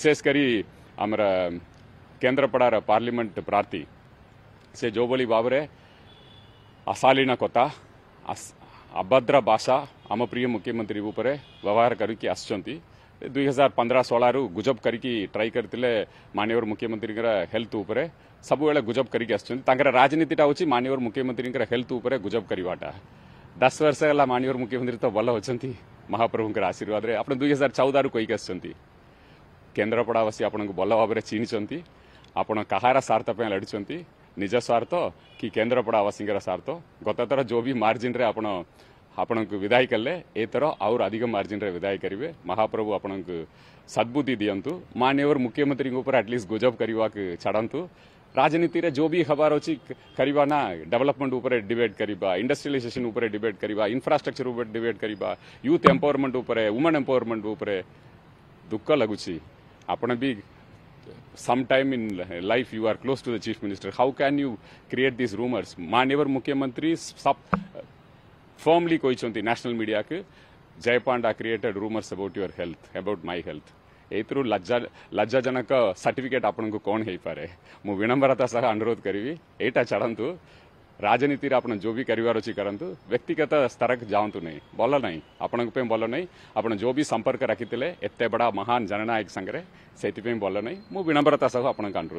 विशेषकर आमर केन्द्रपड़ार ಪಾರ್ಲಿಮೆಂಟ್ प्रार्थी से जो ಬಾಬರೆ ಅಸಾಲಿನ अशालीन ಅಭದ್ರ अभद्र ಆಮ आम प्रिय मुख्यमंत्री ವ್ಯವಹಾರ ಕರಿಕಿ ಆಸುಂತಿ दुई हजार पंद्रह षोलर गुजब करी ट्राई करते मानवर मुख्यमंत्री हेल्थ उपर सब गुजब करी आसर राजनीतिटा हूँ मानवर मुख्यमंत्री हेल्थ उपर गुजब करवाटा दस वर्ष है मानवर मुख्यमंत्री तो भल अच्छा महाप्रभु आशीर्वाद आप दुई हजार चौदार कहीकि କେନ୍ଦ୍ରାପଡ଼ାବାସୀ ଆପଣଙ୍କୁ ଭଲ ଭାବରେ ଚିହ୍ନିଛନ୍ତି ଆପଣ କାହାର ସ୍ୱାର୍ଥ ପାଇଁ ଲଢ଼ିଛନ୍ତି ନିଜ ସ୍ୱାର୍ଥ କି କେନ୍ଦ୍ରାପଡ଼ାବାସୀଙ୍କର ସ୍ୱାର୍ଥ ଗତଥର ଯେଉଁ ବି ମାର୍ଜିନ୍ରେ ଆପଣ ଆପଣଙ୍କୁ ବିଦାୟ କଲେ ଏଥର ଆହୁରି ଅଧିକ ମାର୍ଜିନ୍ରେ ବିଦାୟ କରିବେ ମହାପ୍ରଭୁ ଆପଣଙ୍କୁ ସଦ୍ବୁଦ୍ଧି ଦିଅନ୍ତୁ ମାନ୍ୟବର ମୁଖ୍ୟମନ୍ତ୍ରୀଙ୍କ ଉପରେ ଆଟଲିଷ୍ଟ ଗୁଜବ କରିବାକୁ ଛାଡ଼ନ୍ତୁ ରାଜନୀତିରେ ଯେଉଁ ବି ହେବାର ଅଛି କରିବା ନା ଡେଭଲପମେଣ୍ଟ ଉପରେ ଡିବେଟ୍ କରିବା ଇଣ୍ଡଷ୍ଟ୍ରିଆଲାଇଜେସନ୍ ଉପରେ ଡିବେଟ୍ କରିବା ଇନଫ୍ରାଷ୍ଟ୍ରକ୍ଚର ଉପରେ ଡିବେଟ୍ କରିବା ୟୁଥ୍ ଏମ୍ପାୱାରମେଣ୍ଟ ଉପରେ ୱୁମେନ୍ ଏମ୍ପାୱାରମେଣ୍ଟ ଉପରେ ଦୁଃଖ ଲାଗୁଛି happen to be sometime in life you are close to the chief minister. How can you create these rumors? मान्यवर मुख्यमंत्री सब firmly कोई national media के ಜಯಪಾಂಡ created rumours about your health about my health ಏತರು ಲಜ್ಜಾ ಲಜ್ಜಾಜನಕ ಸರ್ಟಿಫಿಕೇಟ್ ಆಪಣಕು ಕೋಣ ହେଇପାରେ ମୁଁ ವಿನମ୍ରତା ସହ ଅନୁରୋଧ କରିବି ଏଇଟା ଛାଡ଼ନ୍ତୁ ରାଜନୀତିରେ ଆପଣ ଯେଉଁ ବି କାରବାର ଅଛି କରନ୍ତୁ ବ୍ୟକ୍ତିଗତ ସ୍ତରକୁ ଯାଆନ୍ତୁ ନାହିଁ ଭଲ ନାହିଁ ଆପଣଙ୍କ ପାଇଁ ଭଲ ନାହିଁ ଆପଣ ଯେଉଁ ବି ସମ୍ପର୍କ ରଖିଥିଲେ ଏତେ ବଡ଼ ମହାନ ଜନନାୟକ ସାଙ୍ଗରେ ସେଥିପାଇଁ ଭଲ ନାହିଁ ମୁଁ ବିନମ୍ରତା ସହ ଆପଣଙ୍କୁ ଅନୁରୋଧ